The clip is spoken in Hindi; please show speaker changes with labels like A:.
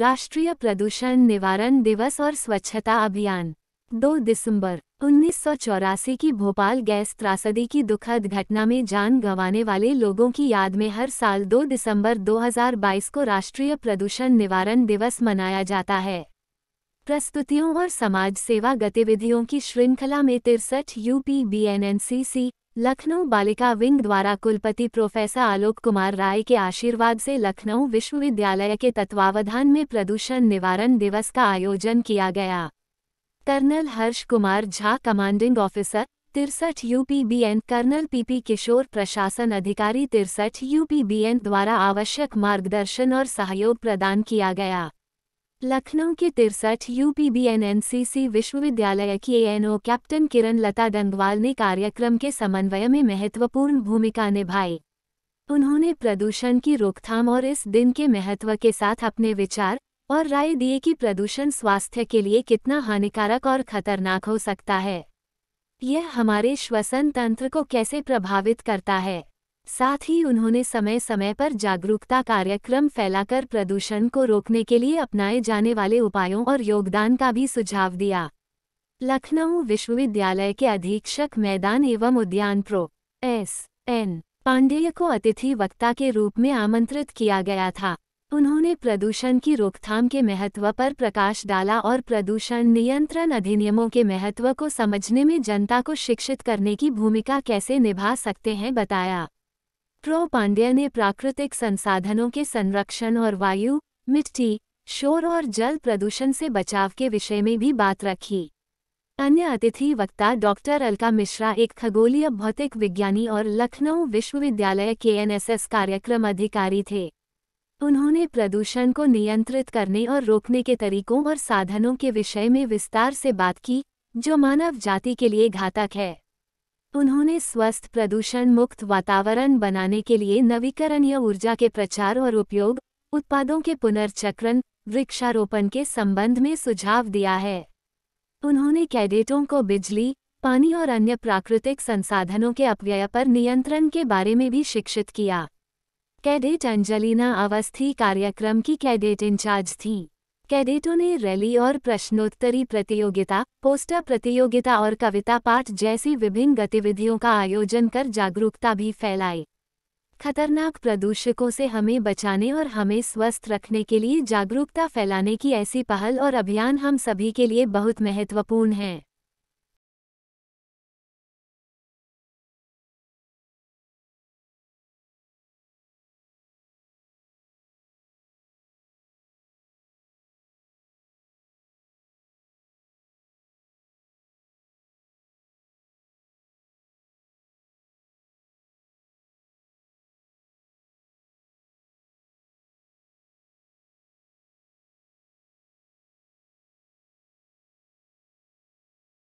A: राष्ट्रीय प्रदूषण निवारण दिवस और स्वच्छता अभियान 2 दिसंबर उन्नीस की भोपाल गैस त्रासदी की दुखद घटना में जान गंवाने वाले लोगों की याद में हर साल 2 दिसंबर 2022 को राष्ट्रीय प्रदूषण निवारण दिवस मनाया जाता है प्रस्तुतियों और समाज सेवा गतिविधियों की श्रृंखला में तिरसठ यूपी बीएनएनसीसी लखनऊ बालिका विंग द्वारा कुलपति प्रोफेसर आलोक कुमार राय के आशीर्वाद से लखनऊ विश्वविद्यालय के तत्वावधान में प्रदूषण निवारण दिवस का आयोजन किया गया colonel Harsh Kumar Jha commanding officer तिरसठ यूपीबीएन कर्नल पीपी किशोर प्रशासन अधिकारी तिरसठ यूपीबीएन द्वारा आवश्यक मार्गदर्शन और सहयोग प्रदान किया गया लखनऊ के तिरसठ यूपीबीएनएनसीसी विश्वविद्यालय की एएनओ कैप्टन किरण लता डंगवाल ने कार्यक्रम के समन्वय में महत्वपूर्ण भूमिका निभाई उन्होंने प्रदूषण की रोकथाम और इस दिन के महत्व के साथ अपने विचार और राय दिए कि प्रदूषण स्वास्थ्य के लिए कितना हानिकारक और खतरनाक हो सकता है यह हमारे श्वसन तंत्र को कैसे प्रभावित करता है साथ ही उन्होंने समय समय पर जागरूकता कार्यक्रम फैलाकर प्रदूषण को रोकने के लिए अपनाए जाने वाले उपायों और योगदान का भी सुझाव दिया लखनऊ विश्वविद्यालय के अधीक्षक मैदान एवं उद्यान प्रो एस एन पांडेय को अतिथि वक्ता के रूप में आमंत्रित किया गया था उन्होंने प्रदूषण की रोकथाम के महत्व पर प्रकाश डाला और प्रदूषण नियंत्रण अधिनियमों के महत्व को समझने में जनता को शिक्षित करने की भूमिका कैसे निभा सकते हैं बताया प्रो पांड्या ने प्राकृतिक संसाधनों के संरक्षण और वायु मिट्टी शोर और जल प्रदूषण से बचाव के विषय में भी बात रखी अन्य अतिथि वक्ता डॉक्टर अलका मिश्रा एक खगोलीय भौतिक विज्ञानी और लखनऊ विश्वविद्यालय के एनएसएस कार्यक्रम अधिकारी थे उन्होंने प्रदूषण को नियंत्रित करने और रोकने के तरीकों और साधनों के विषय में विस्तार से बात की जो मानव जाति के लिए घातक है उन्होंने स्वस्थ प्रदूषण मुक्त वातावरण बनाने के लिए नवीकरणीय ऊर्जा के प्रचार और उपयोग उत्पादों के पुनर्चक्रण वृक्षारोपण के संबंध में सुझाव दिया है उन्होंने कैडेटों को बिजली पानी और अन्य प्राकृतिक संसाधनों के अपव्यय पर नियंत्रण के बारे में भी शिक्षित किया कैडेट अंजलिना अवस्थी कार्यक्रम की कैडेट इंचार्ज थीं कैडेटों ने रैली और प्रश्नोत्तरी प्रतियोगिता पोस्टर प्रतियोगिता और कविता पाठ जैसी विभिन्न गतिविधियों का आयोजन कर जागरूकता भी फैलाई खतरनाक प्रदूषकों से हमें बचाने और हमें स्वस्थ रखने के लिए जागरूकता फैलाने की ऐसी पहल और अभियान हम सभी के लिए बहुत महत्वपूर्ण हैं